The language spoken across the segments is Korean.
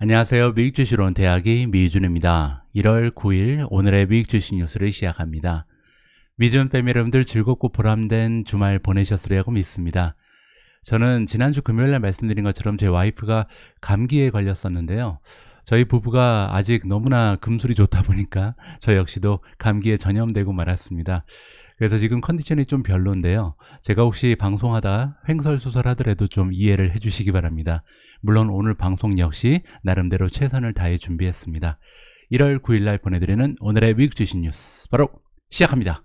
안녕하세요. 미익주시론 대학의 미준입니다. 1월 9일 오늘의 미익주시 뉴스를 시작합니다. 미준 빼미름들 즐겁고 보람된 주말 보내셨으리라고 믿습니다. 저는 지난주 금요일날 말씀드린 것처럼 제 와이프가 감기에 걸렸었는데요. 저희 부부가 아직 너무나 금술이 좋다 보니까 저 역시도 감기에 전염되고 말았습니다. 그래서 지금 컨디션이 좀 별론데요. 제가 혹시 방송하다 횡설수설 하더라도 좀 이해를 해주시기 바랍니다. 물론 오늘 방송 역시 나름대로 최선을 다해 준비했습니다. 1월 9일날 보내드리는 오늘의 위크 주신 뉴스 바로 시작합니다.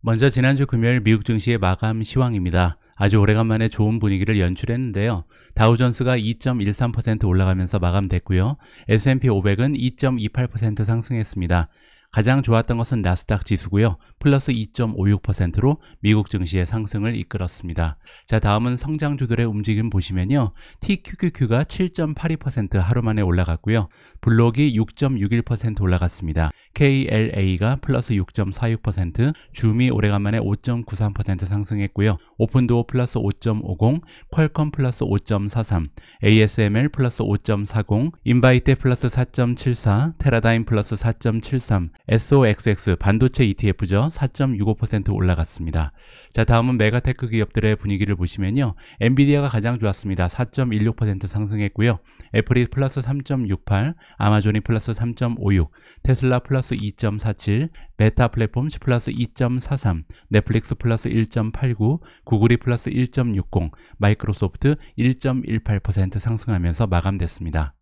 먼저 지난주 금요일 미국 증시의 마감 시황입니다. 아주 오래간만에 좋은 분위기를 연출했는데요. 다우존스가 2.13% 올라가면서 마감됐고요. S&P 500은 2.28% 상승했습니다. 가장 좋았던 것은 나스닥 지수고요. 플러스 2.56%로 미국 증시의 상승을 이끌었습니다. 자 다음은 성장주들의 움직임 보시면요. TQQQ가 7.82% 하루 만에 올라갔고요. 블록이 6.61% 올라갔습니다. KLA가 플러스 6.46%, 줌이 오래간만에 5.93% 상승했고요. 오픈도어 플러스 5.50, 퀄컴 플러스 5.43, ASML 플러스 5.40, 인바이테 플러스 4.74, 테라다임 플러스 4.73, SOXX 반도체 ETF죠. 4.65% 올라갔습니다. 자 다음은 메가테크 기업들의 분위기를 보시면요. 엔비디아가 가장 좋았습니다. 4.16% 상승했고요. 애플이 플러스 3.68, 아마존이 플러스 3.56, 테슬라 플러스 2.47, 메타 플랫폼 플러스 2.43, 넷플릭스 플러스 1.89, 구글이 플러스 1.60, 마이크로소프트 1.18% 상승하면서 마감됐습니다.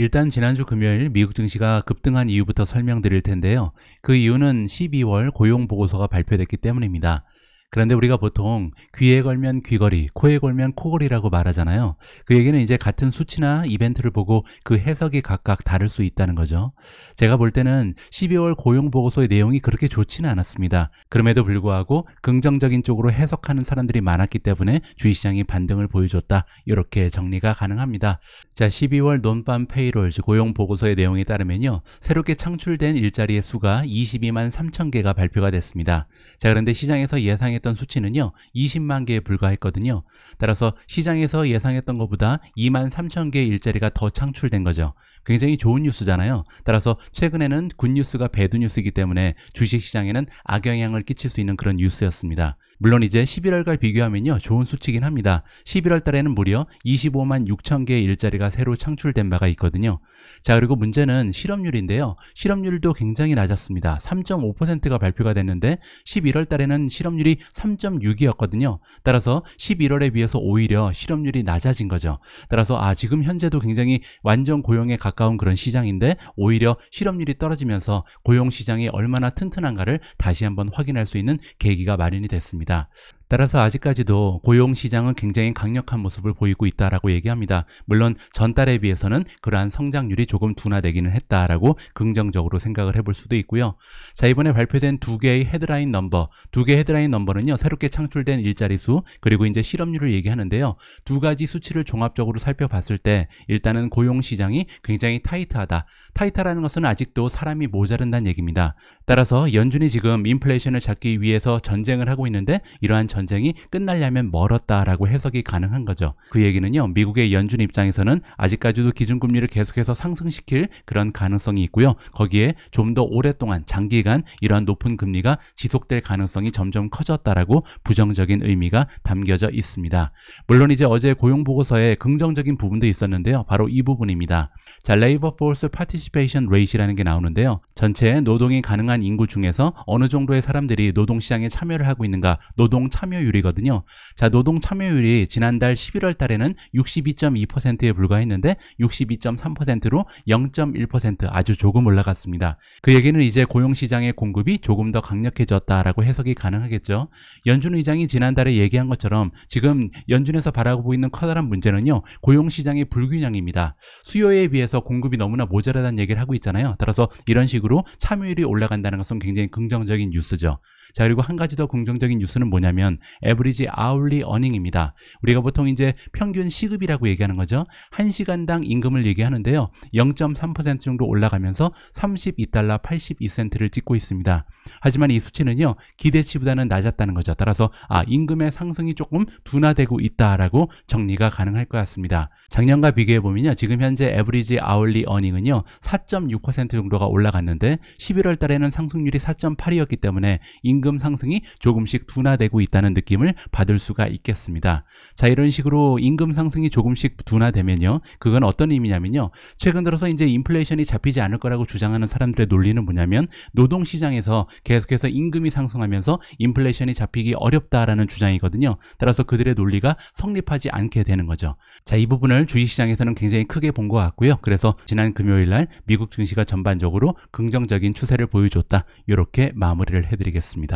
일단 지난주 금요일 미국 증시가 급등한 이유부터 설명드릴 텐데요. 그 이유는 12월 고용보고서가 발표됐기 때문입니다. 그런데 우리가 보통 귀에 걸면 귀걸이, 코에 걸면 코걸이라고 말하잖아요. 그 얘기는 이제 같은 수치나 이벤트를 보고 그 해석이 각각 다를 수 있다는 거죠. 제가 볼 때는 12월 고용보고서의 내용이 그렇게 좋지는 않았습니다. 그럼에도 불구하고 긍정적인 쪽으로 해석하는 사람들이 많았기 때문에 주식시장이 반등을 보여줬다. 이렇게 정리가 가능합니다. 자, 12월 논밤 페이롤, 고용보고서의 내용에 따르면요. 새롭게 창출된 일자리의 수가 22만 3천 개가 발표가 됐습니다. 자, 그런데 시장에서 예상했 예상했던 수치는요 20만 개에 불과했거든요. 따라서 시장에서 예상했던 것보다 2만 3천 개의 일자리가 더 창출된 거죠. 굉장히 좋은 뉴스잖아요. 따라서 최근에는 굿뉴스가 배드뉴스이기 때문에 주식시장에는 악영향을 끼칠 수 있는 그런 뉴스였습니다. 물론 이제 11월과 비교하면요 좋은 수치긴 합니다. 11월 달에는 무려 25만 6천 개의 일자리가 새로 창출된 바가 있거든요. 자 그리고 문제는 실업률인데요. 실업률도 굉장히 낮았습니다. 3.5%가 발표가 됐는데 11월 달에는 실업률이 3.6이었거든요. 따라서 11월에 비해서 오히려 실업률이 낮아진 거죠. 따라서 아 지금 현재도 굉장히 완전 고용에 가까운 그런 시장인데 오히려 실업률이 떨어지면서 고용 시장이 얼마나 튼튼한가를 다시 한번 확인할 수 있는 계기가 마련이 됐습니다. 있습니다. 따라서 아직까지도 고용 시장은 굉장히 강력한 모습을 보이고 있다라고 얘기합니다. 물론 전달에 비해서는 그러한 성장률이 조금 둔화되기는 했다라고 긍정적으로 생각을 해볼 수도 있고요. 자, 이번에 발표된 두 개의 헤드라인 넘버, 두 개의 헤드라인 넘버는요. 새롭게 창출된 일자리 수, 그리고 이제 실업률을 얘기하는데요. 두 가지 수치를 종합적으로 살펴봤을 때 일단은 고용 시장이 굉장히 타이트하다. 타이트라는 것은 아직도 사람이 모자른다는 얘기입니다. 따라서 연준이 지금 인플레이션을 잡기 위해서 전쟁을 하고 있는데 이러한 전 전쟁이 끝날려면 멀었다라고 해석이 가능한 거죠. 그 얘기는요. 미국의 연준 입장에서는 아직까지도 기준금리를 계속해서 상승시킬 그런 가능성이 있고요. 거기에 좀 더 오랫동안 장기간 이러한 높은 금리가 지속될 가능성이 점점 커졌다라고 부정적인 의미가 담겨져 있습니다. 물론 이제 어제 고용보고서에 긍정적인 부분도 있었는데요. 바로 이 부분입니다. 자, 레이버 포스 파티시페이션 레이시라는 게 나오는데요. 전체 노동이 가능한 인구 중에서 어느 정도의 사람들이 노동시장에 참여를 하고 있는가, 노동 참여 참여율이거든요. 자, 노동 참여율이 지난달 11월 달에는 62.2%에 불과했는데 62.3%로 0.1% 아주 조금 올라갔습니다. 그 얘기는 이제 고용시장의 공급이 조금 더 강력해졌다라고 해석이 가능하겠죠. 연준 의장이 지난달에 얘기한 것처럼 지금 연준에서 바라보고 있는 커다란 문제는요. 고용시장의 불균형입니다. 수요에 비해서 공급이 너무나 모자라다는 얘기를 하고 있잖아요. 따라서 이런 식으로 참여율이 올라간다는 것은 굉장히 긍정적인 뉴스죠. 자, 그리고 한 가지 더 긍정적인 뉴스는 뭐냐면 에브리지 아울리 어닝입니다. 우리가 보통 이제 평균 시급이라고 얘기하는 거죠. 1시간당 임금을 얘기하는데요. 0.3% 정도 올라가면서 32달러 82센트를 찍고 있습니다. 하지만 이 수치는요. 기대치보다는 낮았다는 거죠. 따라서 아, 임금의 상승이 조금 둔화되고 있다라고 정리가 가능할 것 같습니다. 작년과 비교해 보면요. 지금 현재 에브리지 아울리 어닝은요. 4.6% 정도가 올라갔는데 11월 달에는 상승률이 4.8이었기 때문에 임 임금 상승이 조금씩 둔화되고 있다는 느낌을 받을 수가 있겠습니다. 자 이런 식으로 임금 상승이 조금씩 둔화되면요. 그건 어떤 의미냐면요. 최근 들어서 이제 인플레이션이 잡히지 않을 거라고 주장하는 사람들의 논리는 뭐냐면 노동시장에서 계속해서 임금이 상승하면서 인플레이션이 잡히기 어렵다라는 주장이거든요. 따라서 그들의 논리가 성립하지 않게 되는 거죠. 자, 이 부분을 주식시장에서는 굉장히 크게 본 것 같고요. 그래서 지난 금요일 날 미국 증시가 전반적으로 긍정적인 추세를 보여줬다. 이렇게 마무리를 해드리겠습니다.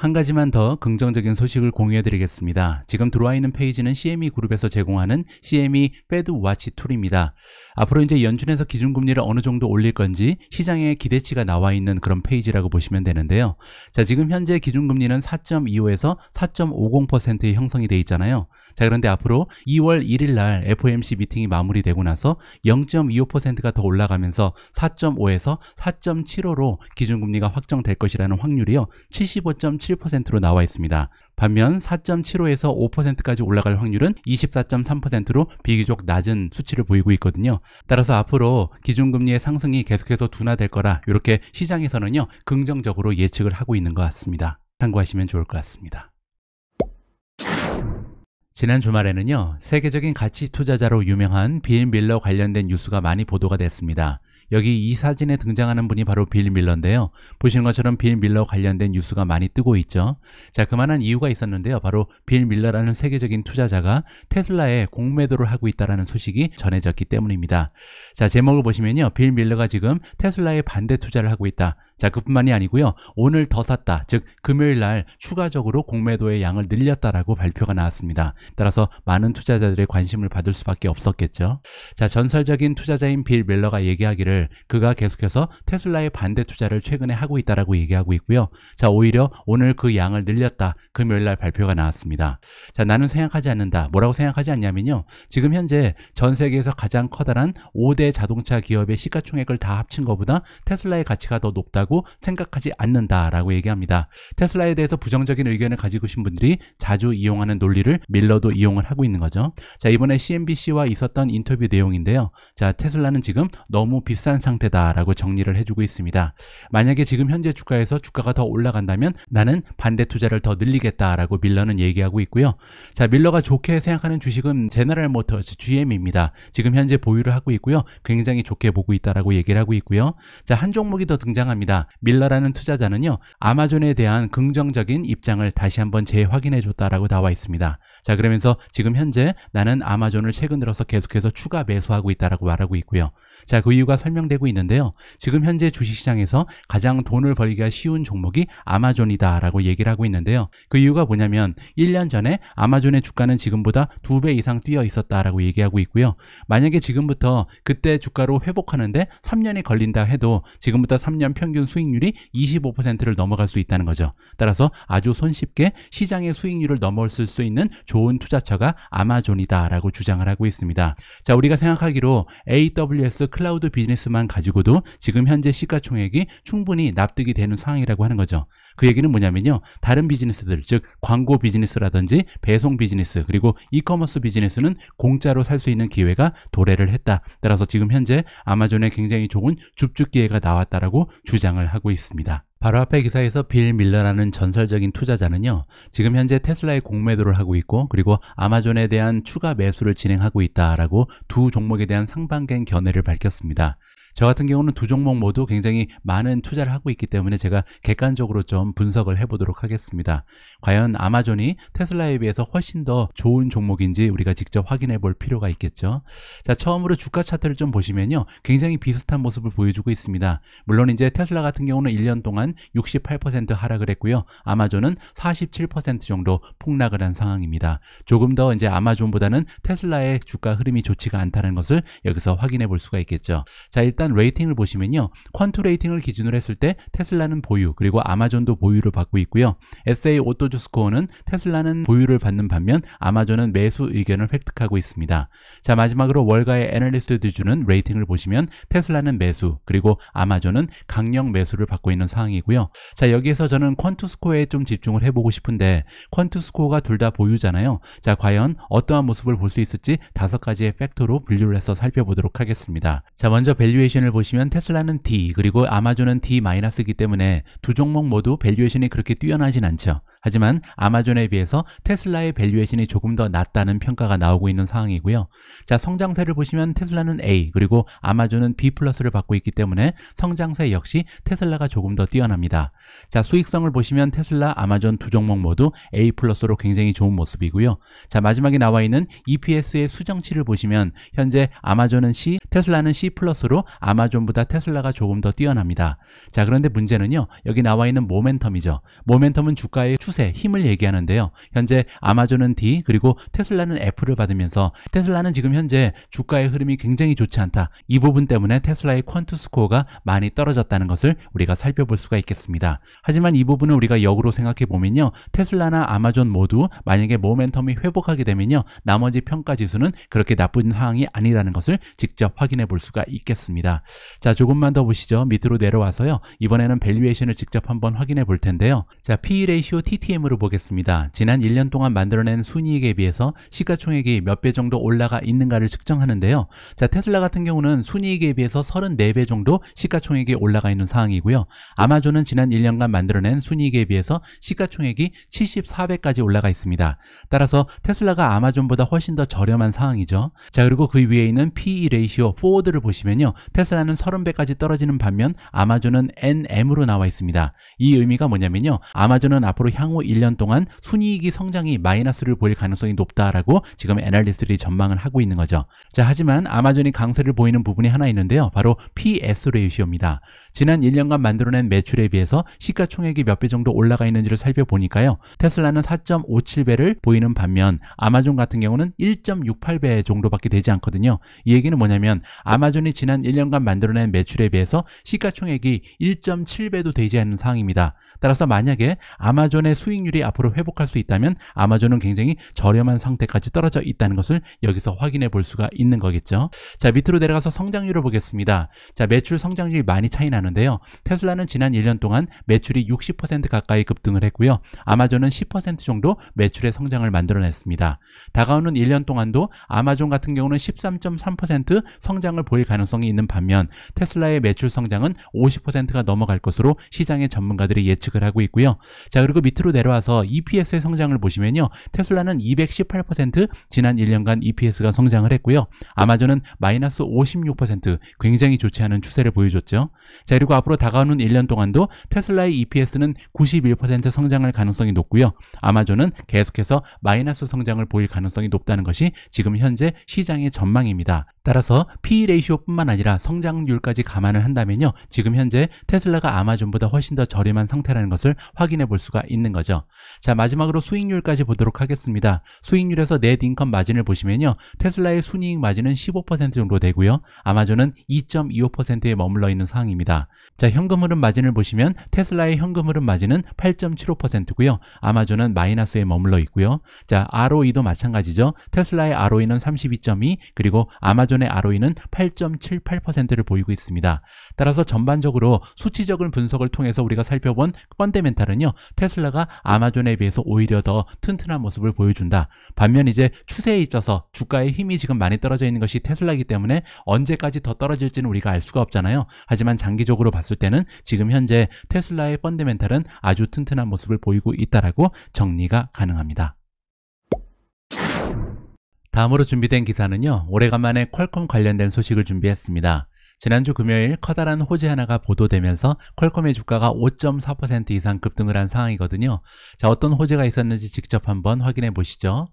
한 가지만 더 긍정적인 소식을 공유해드리겠습니다. 지금 들어와 있는 페이지는 CME 그룹에서 제공하는 CME 패드 와치 툴입니다. 앞으로 이제 연준에서 기준금리를 어느 정도 올릴 건지 시장의 기대치가 나와 있는 그런 페이지라고 보시면 되는데요. 자, 지금 현재 기준금리는 4.25에서 4.50%의 형성이 돼 있잖아요. 자 그런데 앞으로 2월 1일 날 FOMC 미팅이 마무리되고 나서 0.25%가 더 올라가면서 4.5에서 4.75로 기준금리가 확정될 것이라는 확률이요 75.7%로 나와 있습니다. 반면 4.75에서 5%까지 올라갈 확률은 24.3%로 비교적 낮은 수치를 보이고 있거든요. 따라서 앞으로 기준금리의 상승이 계속해서 둔화될 거라 이렇게 시장에서는요 긍정적으로 예측을 하고 있는 것 같습니다. 참고하시면 좋을 것 같습니다. 지난 주말에는요, 세계적인 가치 투자자로 유명한 빌 밀러 관련된 뉴스가 많이 보도가 됐습니다. 여기 이 사진에 등장하는 분이 바로 빌 밀러인데요. 보시는 것처럼 빌 밀러 관련된 뉴스가 많이 뜨고 있죠. 자, 그만한 이유가 있었는데요. 바로 빌 밀러라는 세계적인 투자자가 테슬라에 공매도를 하고 있다는 소식이 전해졌기 때문입니다. 자, 제목을 보시면요. 빌 밀러가 지금 테슬라에 반대 투자를 하고 있다. 자, 그뿐만이 아니고요. 오늘 더 샀다. 즉 금요일 날 추가적으로 공매도의 양을 늘렸다라고 발표가 나왔습니다. 따라서 많은 투자자들의 관심을 받을 수밖에 없었겠죠. 자, 전설적인 투자자인 빌 밀러가 얘기하기를 그가 계속해서 테슬라의 반대 투자를 최근에 하고 있다라고 얘기하고 있고요. 자, 오히려 오늘 그 양을 늘렸다. 금요일 날 발표가 나왔습니다. 자, 나는 생각하지 않는다. 뭐라고 생각하지 않냐면요. 지금 현재 전 세계에서 가장 커다란 5대 자동차 기업의 시가총액을 다 합친 것보다 테슬라의 가치가 더높다 있다고 생각하지 않는다라고 얘기합니다. 테슬라에 대해서 부정적인 의견을 가지고 계신 분들이 자주 이용하는 논리를 밀러도 이용을 하고 있는 거죠. 자, 이번에 CNBC와 있었던 인터뷰 내용인데요. 자, 테슬라는 지금 너무 비싼 상태다라고 정리를 해주고 있습니다. 만약에 지금 현재 주가에서 주가가 더 올라간다면 나는 반대 투자를 더 늘리겠다라고 밀러는 얘기하고 있고요. 자, 밀러가 좋게 생각하는 주식은 제너럴 모터스 GM입니다. 지금 현재 보유를 하고 있고요. 굉장히 좋게 보고 있다라고 얘기를 하고 있고요. 자, 한 종목이 더 등장합니다. 밀라라는 투자자는요, 아마존에 대한 긍정적인 입장을 다시 한번 재확인해 줬다라고 나와 있습니다. 자, 그러면서 지금 현재 나는 아마존을 최근 들어서 계속해서 추가 매수하고 있다라고 말하고 있고요. 자, 그 이유가 설명되고 있는데요. 지금 현재 주식시장에서 가장 돈을 벌기가 쉬운 종목이 아마존이다라고 얘기를 하고 있는데요. 그 이유가 뭐냐면 1년 전에 아마존의 주가는 지금보다 2배 이상 뛰어 있었다라고 얘기하고 있고요. 만약에 지금부터 그때 주가로 회복하는데 3년이 걸린다 해도 지금부터 3년 평균 수익률이 25%를 넘어갈 수 있다는 거죠. 따라서 아주 손쉽게 시장의 수익률을 넘어설 수 있는 좋은 투자처가 아마존이다라고 주장을 하고 있습니다. 자, 우리가 생각하기로 AWS 클라우드 비즈니스만 가지고도 지금 현재 시가총액이 충분히 납득이 되는 상황이라고 하는 거죠. 그 얘기는 뭐냐면요. 다른 비즈니스들, 즉 광고 비즈니스라든지 배송 비즈니스, 그리고 이커머스 비즈니스는 공짜로 살 수 있는 기회가 도래를 했다. 따라서 지금 현재 아마존에 굉장히 좋은 줍줍 기회가 나왔다라고 주장을 하고 있습니다. 바로 앞에 기사에서 빌 밀러라는 전설적인 투자자는요, 지금 현재 테슬라의 공매도를 하고 있고, 그리고 아마존에 대한 추가 매수를 진행하고 있다라고 두 종목에 대한 상반기 견해를 밝혔습니다. 저 같은 경우는 두 종목 모두 굉장히 많은 투자를 하고 있기 때문에 제가 객관적으로 좀 분석을 해보도록 하겠습니다. 과연 아마존이 테슬라에 비해서 훨씬 더 좋은 종목인지 우리가 직접 확인해 볼 필요가 있겠죠. 자, 처음으로 주가 차트를 좀 보시면요. 굉장히 비슷한 모습을 보여주고 있습니다. 물론 이제 테슬라 같은 경우는 1년 동안 68% 하락을 했고요. 아마존은 47% 정도 폭락을 한 상황입니다. 조금 더 이제 아마존보다는 테슬라의 주가 흐름이 좋지가 않다는 것을 여기서 확인해 볼 수가 있겠죠. 자, 일단 일단 레이팅을 보시면요. 퀀투 레이팅을 기준으로 했을 때 테슬라는 보유, 그리고 아마존도 보유를 받고 있고요. SA 오토주 스코어는 테슬라는 보유를 받는 반면 아마존은 매수 의견을 획득하고 있습니다. 자, 마지막으로 월가의 애널리스트들이 주는 레이팅을 보시면 테슬라는 매수, 그리고 아마존은 강력 매수를 받고 있는 상황이고요. 자, 여기에서 저는 퀀투 스코어에 좀 집중을 해보고 싶은데 퀀투 스코어가 둘 다 보유잖아요. 자, 과연 어떠한 모습을 볼 수 있을지 다섯 가지의 팩터로 분류를 해서 살펴보도록 하겠습니다. 자, 먼저 밸류에이션 밸류에이션을 보시면 테슬라는 D 그리고 아마존은 D-이기 때문에 두 종목 모두 밸류에이션이 그렇게 뛰어나진 않죠. 하지만 아마존에 비해서 테슬라의 밸류에이션이 조금 더 낮다는 평가가 나오고 있는 상황이고요. 자, 성장세를 보시면 테슬라는 A, 그리고 아마존은 B 플러스를 받고 있기 때문에 성장세 역시 테슬라가 조금 더 뛰어납니다. 자, 수익성을 보시면 테슬라, 아마존 두 종목 모두 A 플러스로 굉장히 좋은 모습이고요. 자, 마지막에 나와 있는 EPS의 수정치를 보시면 현재 아마존은 C, 테슬라는 C 플러스로 아마존보다 테슬라가 조금 더 뛰어납니다. 자, 그런데 문제는요. 여기 나와 있는 모멘텀이죠. 모멘텀은 주가의 추세 추세, 힘을 얘기하는데요. 현재 아마존은 D 그리고 테슬라는 F를 받으면서 테슬라는 지금 현재 주가의 흐름이 굉장히 좋지 않다. 이 부분 때문에 테슬라의 퀀투 스코어가 많이 떨어졌다는 것을 우리가 살펴볼 수가 있겠습니다. 하지만 이부분은 우리가 역으로 생각해 보면요. 테슬라나 아마존 모두 만약에 모멘텀이 회복하게 되면요. 나머지 평가 지수는 그렇게 나쁜 상황이 아니라는 것을 직접 확인해 볼 수가 있겠습니다. 자, 조금만 더 보시죠. 밑으로 내려와서요. 이번에는 밸류에이션을 직접 한번 확인해 볼 텐데요. 자, PE 레이시오 T p t m 으로 보겠습니다. 지난 1년 동안 만들어낸 순이익에 비해서 시가총액이 몇 배 정도 올라가 있는가를 측정하는데요. 자, 테슬라 같은 경우는 순이익에 비해서 34배 정도 시가총액이 올라가 있는 상황이고요. 아마존은 지난 1년간 만들어낸 순이익에 비해서 시가총액이 74배까지 올라가 있습니다. 따라서 테슬라가 아마존보다 훨씬 더 저렴한 상황이죠. 자, 그리고 그 위에 있는 PE 레이시오 포워드를 보시면요. 테슬라는 30배까지 떨어지는 반면 아마존은 NM으로 나와 있습니다. 이 의미가 뭐냐면요. 아마존은 앞으로 향 향후 1년 동안 순이익이 성장이 마이너스를 보일 가능성이 높다라고 지금 애널리스트들이 전망을 하고 있는 거죠. 자, 하지만 아마존이 강세를 보이는 부분이 하나 있는데요. 바로 PS 레이시오입니다. 지난 1년간 만들어낸 매출에 비해서 시가총액이 몇 배 정도 올라가 있는지를 살펴보니까요. 테슬라는 4.57배를 보이는 반면 아마존 같은 경우는 1.68배 정도밖에 되지 않거든요. 이 얘기는 뭐냐면 아마존이 지난 1년간 만들어낸 매출에 비해서 시가총액이 1.7배도 되지 않는 상황입니다. 따라서 만약에 아마존의 수익률이 앞으로 회복할 수 있다면 아마존은 굉장히 저렴한 상태까지 떨어져 있다는 것을 여기서 확인해 볼 수가 있는 거겠죠. 자, 밑으로 내려가서 성장률을 보겠습니다. 자, 매출 성장률이 많이 차이 나는데요. 테슬라는 지난 1년 동안 매출이 60% 가까이 급등을 했고요. 아마존은 10% 정도 매출의 성장을 만들어냈습니다. 다가오는 1년 동안도 아마존 같은 경우는 13.3% 성장을 보일 가능성이 있는 반면 테슬라의 매출 성장은 50%가 넘어갈 것으로 시장의 전문가들이 예측을 하고 있고요. 자, 그리고 밑으로 밑으로 내려와서 EPS의 성장을 보시면요. 테슬라는 218% 지난 1년간 EPS가 성장을 했고요. 아마존은 마이너스 56% 굉장히 좋지 않은 추세를 보여줬죠. 자 그리고 앞으로 다가오는 1년 동안도 테슬라의 EPS는 91% 성장할 가능성이 높고요. 아마존은 계속해서 마이너스 성장을 보일 가능성이 높다는 것이 지금 현재 시장의 전망입니다. 따라서 PE 레이시오뿐만 아니라 성장률까지 감안을 한다면요. 지금 현재 테슬라가 아마존보다 훨씬 더 저렴한 상태라는 것을 확인해 볼 수가 있는 것입니다. 거죠. 자 마지막으로 수익률까지 보도록 하겠습니다. 수익률에서 넷 인컴 마진을 보시면요. 테슬라의 순이익 마진은 15% 정도 되고요. 아마존은 2.25%에 머물러 있는 상황입니다. 자 현금 흐름 마진을 보시면 테슬라의 현금 흐름 마진은 8.75%고요. 아마존은 마이너스에 머물러 있고요. 자 ROE도 마찬가지죠. 테슬라의 ROE는 32.2 그리고 아마존의 ROE는 8.78%를 보이고 있습니다. 따라서 전반적으로 수치적인 분석을 통해서 우리가 살펴본 펀데멘탈은요. 테슬라가 아마존에 비해서 오히려 더 튼튼한 모습을 보여준다. 반면 이제 추세에 있어서 주가의 힘이 지금 많이 떨어져 있는 것이 테슬라이기 때문에 언제까지 더 떨어질지는 우리가 알 수가 없잖아요. 하지만 장기적으로 봤을 때는 지금 현재 테슬라의 펀드멘탈은 아주 튼튼한 모습을 보이고 있다라고 정리가 가능합니다. 다음으로 준비된 기사는요. 오래간만에 퀄컴 관련된 소식을 준비했습니다. 지난주 금요일 커다란 호재 하나가 보도되면서 퀄컴의 주가가 5.4% 이상 급등을 한 상황이거든요. 자, 어떤 호재가 있었는지 직접 한번 확인해 보시죠.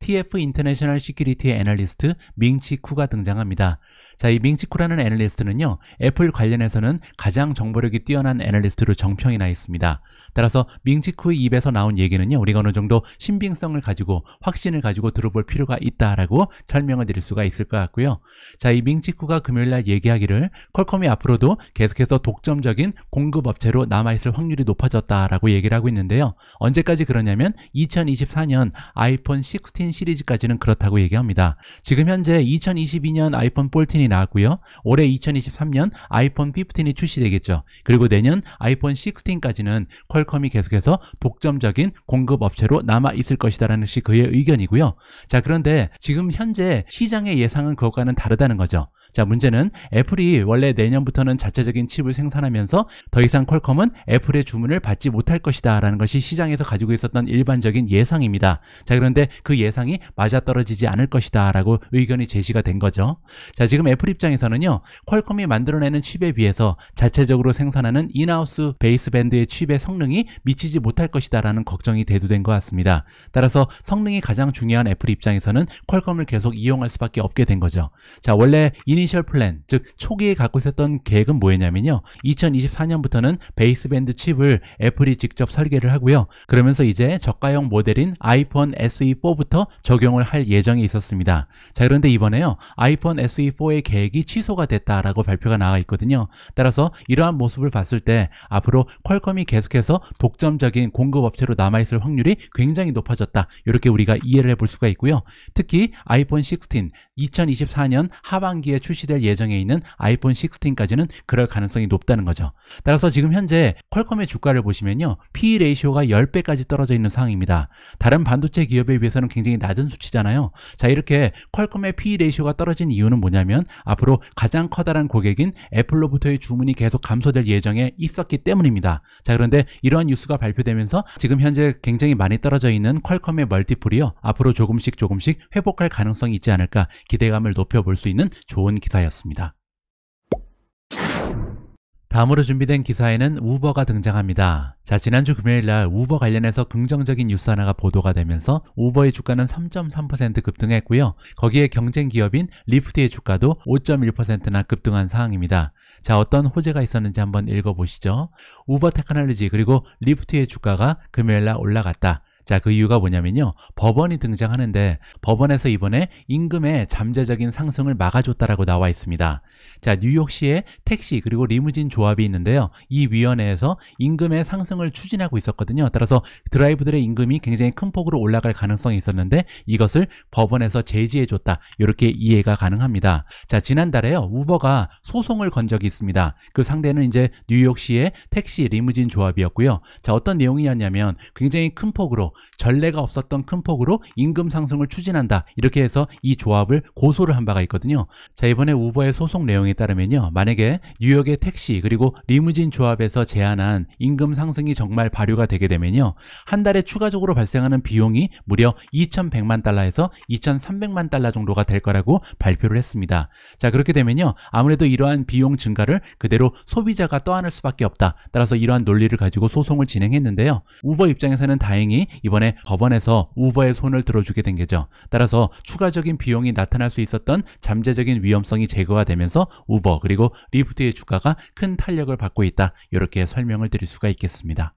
TF 인터내셔널 시큐리티 애널리스트 밍치 쿠가 등장합니다. 자, 이 밍치코라는 애널리스트는요, 애플 관련해서는 가장 정보력이 뛰어난 애널리스트로 정평이 나 있습니다. 따라서 밍치코의 입에서 나온 얘기는요, 우리가 어느 정도 신빙성을 가지고 확신을 가지고 들어볼 필요가 있다라고 설명을 드릴 수가 있을 것 같고요. 자, 이 밍치코가 금요일 날 얘기하기를 퀄컴이 앞으로도 계속해서 독점적인 공급업체로 남아있을 확률이 높아졌다라고 얘기를 하고 있는데요. 언제까지 그러냐면 2024년 아이폰 16 시리즈까지는 그렇다고 얘기합니다. 지금 현재 2022년 아이폰 1 4 15이 나왔고요. 올해 2023년 아이폰 15이 출시되겠죠. 그리고 내년 아이폰 16까지는 퀄컴이 계속해서 독점적인 공급 업체로 남아 있을 것이다라는 것이 그의 의견이고요. 자, 그런데 지금 현재 시장의 예상은 그것과는 다르다는 거죠. 자 문제는 애플이 원래 내년부터는 자체적인 칩을 생산하면서 더 이상 퀄컴은 애플의 주문을 받지 못할 것이다 라는 것이 시장에서 가지고 있었던 일반적인 예상입니다. 자 그런데 그 예상이 맞아떨어지지 않을 것이다 라고 의견이 제시가 된 거죠. 자 지금 애플 입장에서는요 퀄컴이 만들어내는 칩에 비해서 자체적으로 생산하는 인하우스 베이스밴드의 칩의 성능이 미치지 못할 것이다 라는 걱정이 대두된 것 같습니다. 따라서 성능이 가장 중요한 애플 입장에서는 퀄컴을 계속 이용할 수밖에 없게 된 거죠. 자 원래 이니 이니셜 플랜, 즉 초기에 갖고 있었던 계획은 뭐였냐면요. 2024년부터는 베이스밴드 칩을 애플이 직접 설계를 하고요. 그러면서 이제 저가형 모델인 아이폰 SE4부터 적용을 할 예정이 있었습니다. 자, 그런데 이번에요. 아이폰 SE4의 계획이 취소가 됐다라고 발표가 나와 있거든요. 따라서 이러한 모습을 봤을 때 앞으로 퀄컴이 계속해서 독점적인 공급업체로 남아있을 확률이 굉장히 높아졌다. 이렇게 우리가 이해를 해볼 수가 있고요. 특히 아이폰 16, 2024년 하반기에 출시될 예정에 있는 아이폰 16까지는 그럴 가능성이 높다는 거죠. 따라서 지금 현재 퀄컴의 주가를 보시면요. PE 레이시오가 10배까지 떨어져 있는 상황입니다. 다른 반도체 기업에 비해서는 굉장히 낮은 수치잖아요. 자, 이렇게 퀄컴의 PE 레이시오가 떨어진 이유는 뭐냐면 앞으로 가장 커다란 고객인 애플로부터의 주문이 계속 감소될 예정에 있었기 때문입니다. 자, 그런데 이러한 뉴스가 발표되면서 지금 현재 굉장히 많이 떨어져 있는 퀄컴의 멀티플이요. 앞으로 조금씩 조금씩 회복할 가능성이 있지 않을까 기대감을 높여볼 수 있는 좋은 기사였습니다. 다음으로 준비된 기사에는 우버가 등장합니다. 자, 지난주 금요일 날 우버 관련해서 긍정적인 뉴스 하나가 보도가 되면서 우버의 주가는 3.3% 급등했고요. 거기에 경쟁 기업인 리프트의 주가도 5.1%나 급등한 상황입니다. 자, 어떤 호재가 있었는지 한번 읽어보시죠. 우버 테크놀로지 그리고 리프트의 주가가 금요일 날 올라갔다. 자, 그 이유가 뭐냐면요. 법원이 등장하는데 법원에서 이번에 임금의 잠재적인 상승을 막아줬다라고 나와 있습니다. 자, 뉴욕시에 택시 그리고 리무진 조합이 있는데요. 이 위원회에서 임금의 상승을 추진하고 있었거든요. 따라서 드라이브들의 임금이 굉장히 큰 폭으로 올라갈 가능성이 있었는데 이것을 법원에서 제지해줬다. 이렇게 이해가 가능합니다. 자, 지난달에요. 우버가 소송을 건 적이 있습니다. 그 상대는 이제 뉴욕시의 택시 리무진 조합이었고요. 자, 어떤 내용이었냐면 굉장히 큰 폭으로 전례가 없었던 큰 폭으로 임금 상승을 추진한다 이렇게 해서 이 조합을 고소를 한 바가 있거든요 자 이번에 우버의 소송 내용에 따르면요 만약에 뉴욕의 택시 그리고 리무진 조합에서 제안한 임금 상승이 정말 발효가 되게 되면요 한 달에 추가적으로 발생하는 비용이 무려 2100만 달러에서 2300만 달러 정도가 될 거라고 발표를 했습니다 자 그렇게 되면요 아무래도 이러한 비용 증가를 그대로 소비자가 떠안을 수밖에 없다 따라서 이러한 논리를 가지고 소송을 진행했는데요 우버 입장에서는 다행히 이번에 법원에서 우버의 손을 들어주게 된 거죠. 따라서 추가적인 비용이 나타날 수 있었던 잠재적인 위험성이 제거가 되면서 우버 그리고 리프트의 주가가 큰 탄력을 받고 있다. 이렇게 설명을 드릴 수가 있겠습니다.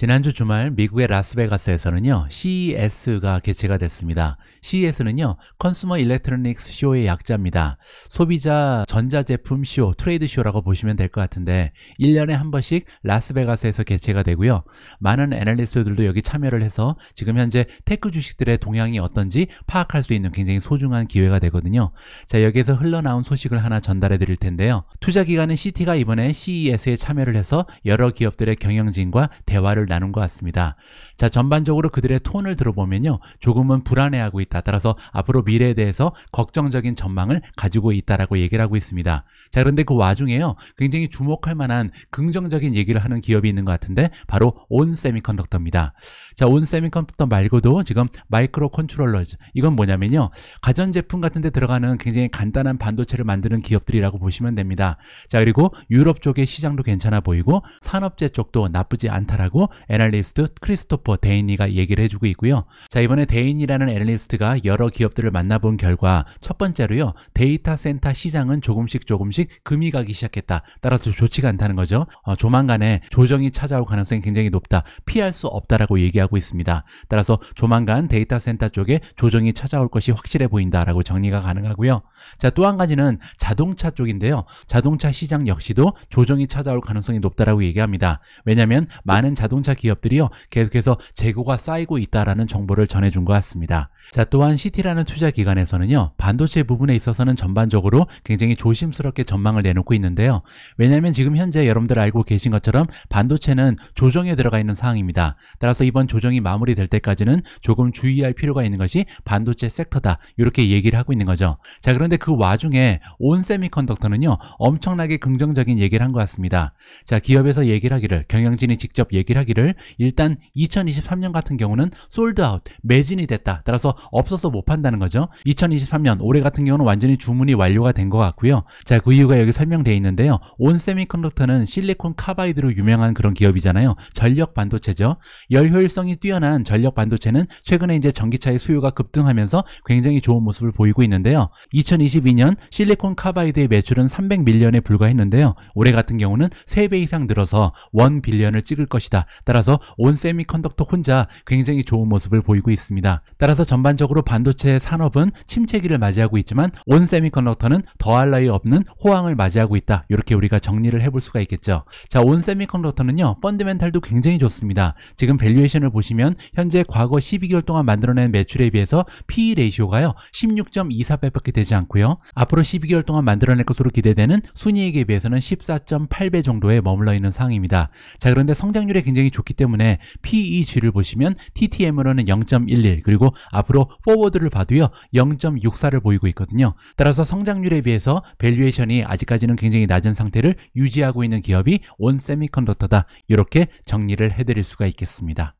지난주 주말 미국의 라스베가스에서는요, CES가 개최가 됐습니다. CES는요, 컨스머 일렉트로닉스 쇼의 약자입니다. 소비자 전자제품 쇼, 트레이드 쇼라고 보시면 될 것 같은데 1년에 한 번씩 라스베가스에서 개최가 되고요. 많은 애널리스트들도 여기 참여를 해서 지금 현재 테크 주식들의 동향이 어떤지 파악할 수 있는 굉장히 소중한 기회가 되거든요. 자, 여기에서 흘러나온 소식을 하나 전달해 드릴 텐데요. 투자 기관은 CT가 이번에 CES에 참여를 해서 여러 기업들의 경영진과 대화를 나눈 것 같습니다. 자, 전반적으로 그들의 톤을 들어보면요. 조금은 불안해하고 있다. 따라서 앞으로 미래에 대해서 걱정적인 전망을 가지고 있다라고 얘기를 하고 있습니다. 자, 그런데 그 와중에요. 굉장히 주목할 만한 긍정적인 얘기를 하는 기업이 있는 것 같은데 바로 온 세미컨덕터입니다. 자, 온 세미컨덕터 말고도 지금 마이크로 컨트롤러즈. 이건 뭐냐면요. 가전제품 같은 데 들어가는 굉장히 간단한 반도체를 만드는 기업들이라고 보시면 됩니다. 자, 그리고 유럽 쪽의 시장도 괜찮아 보이고 산업재 쪽도 나쁘지 않다라고 애널리스트 크리스토퍼 데인이가 얘기를 해주고 있고요. 자 이번에 데인이라는 애널리스트가 여러 기업들을 만나본 결과 첫 번째로요. 데이터 센터 시장은 조금씩 조금씩 금이 가기 시작했다. 따라서 좋지가 않다는 거죠. 어, 조만간에 조정이 찾아올 가능성이 굉장히 높다. 피할 수 없다라고 얘기하고 있습니다. 따라서 조만간 데이터 센터 쪽에 조정이 찾아올 것이 확실해 보인다라고 정리가 가능하고요. 자 또 한 가지는 자동차 쪽인데요. 자동차 시장 역시도 조정이 찾아올 가능성이 높다라고 얘기합니다. 왜냐하면 많은 자동차 자동차 기업들이요 계속해서 재고가 쌓이고 있다라는 정보를 전해준 것 같습니다. 자 또한 c t 라는 투자 기관에서는요 반도체 부분에 있어서는 전반적으로 굉장히 조심스럽게 전망을 내놓고 있는데요 왜냐하면 지금 현재 여러분들 알고 계신 것처럼 반도체는 조정에 들어가 있는 상황입니다 따라서 이번 조정이 마무리될 때까지는 조금 주의할 필요가 있는 것이 반도체 섹터다 이렇게 얘기를 하고 있는 거죠 자 그런데 그 와중에 온 세미컨덕터는요 엄청나게 긍정적인 얘기를 한 것 같습니다 자 기업에서 얘기를 하기를 경영진이 직접 얘기를 하기를 이기를 일단 2023년 같은 경우는 솔드아웃, 매진이 됐다. 따라서 없어서 못 판다는 거죠. 2023년 올해 같은 경우는 완전히 주문이 완료가 된 것 같고요. 자, 그 이유가 여기 설명되어 있는데요. 온 세미컨덕터는 실리콘 카바이드로 유명한 그런 기업이잖아요. 전력 반도체죠. 열 효율성이 뛰어난 전력 반도체는 최근에 이제 전기차의 수요가 급등하면서 굉장히 좋은 모습을 보이고 있는데요. 2022년 실리콘 카바이드의 매출은 300밀리언에 불과했는데요. 올해 같은 경우는 3배 이상 늘어서 1빌리언을 찍을 것이다. 따라서 온 세미컨덕터 혼자 굉장히 좋은 모습을 보이고 있습니다. 따라서 전반적으로 반도체 산업은 침체기를 맞이하고 있지만 온 세미컨덕터는 더할 나위 없는 호황을 맞이하고 있다. 이렇게 우리가 정리를 해볼 수가 있겠죠. 자, 온 세미컨덕터는요. 펀드멘탈도 굉장히 좋습니다. 지금 밸류에이션을 보시면 현재 과거 12개월 동안 만들어낸 매출에 비해서 PE 레이시오가요. 16.24배밖에 되지 않고요. 앞으로 12개월 동안 만들어낼 것으로 기대되는 순이익에 비해서는 14.8배 정도에 머물러 있는 상황입니다. 자, 그런데 성장률에 굉장히 좋기 때문에 PEG를 보시면 TTM으로는 0.11 그리고 앞으로 포워드를 봐도요 0.64를 보이고 있거든요. 따라서 성장률에 비해서 밸류에이션이 아직까지는 굉장히 낮은 상태를 유지하고 있는 기업이 온 세미컨덕터다 이렇게 정리를 해드릴 수가 있겠습니다.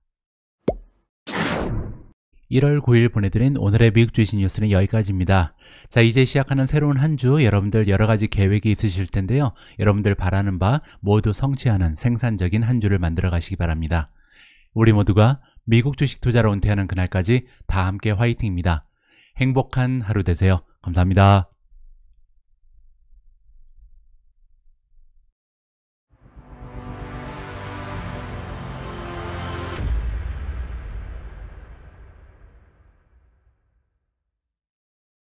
1월 9일 보내드린 오늘의 미국 주식 뉴스는 여기까지입니다. 자, 이제 시작하는 새로운 한 주 여러분들 여러 가지 계획이 있으실 텐데요. 여러분들 바라는 바 모두 성취하는 생산적인 한 주를 만들어 가시기 바랍니다. 우리 모두가 미국 주식 투자로 은퇴하는 그날까지 다 함께 화이팅입니다. 행복한 하루 되세요. 감사합니다.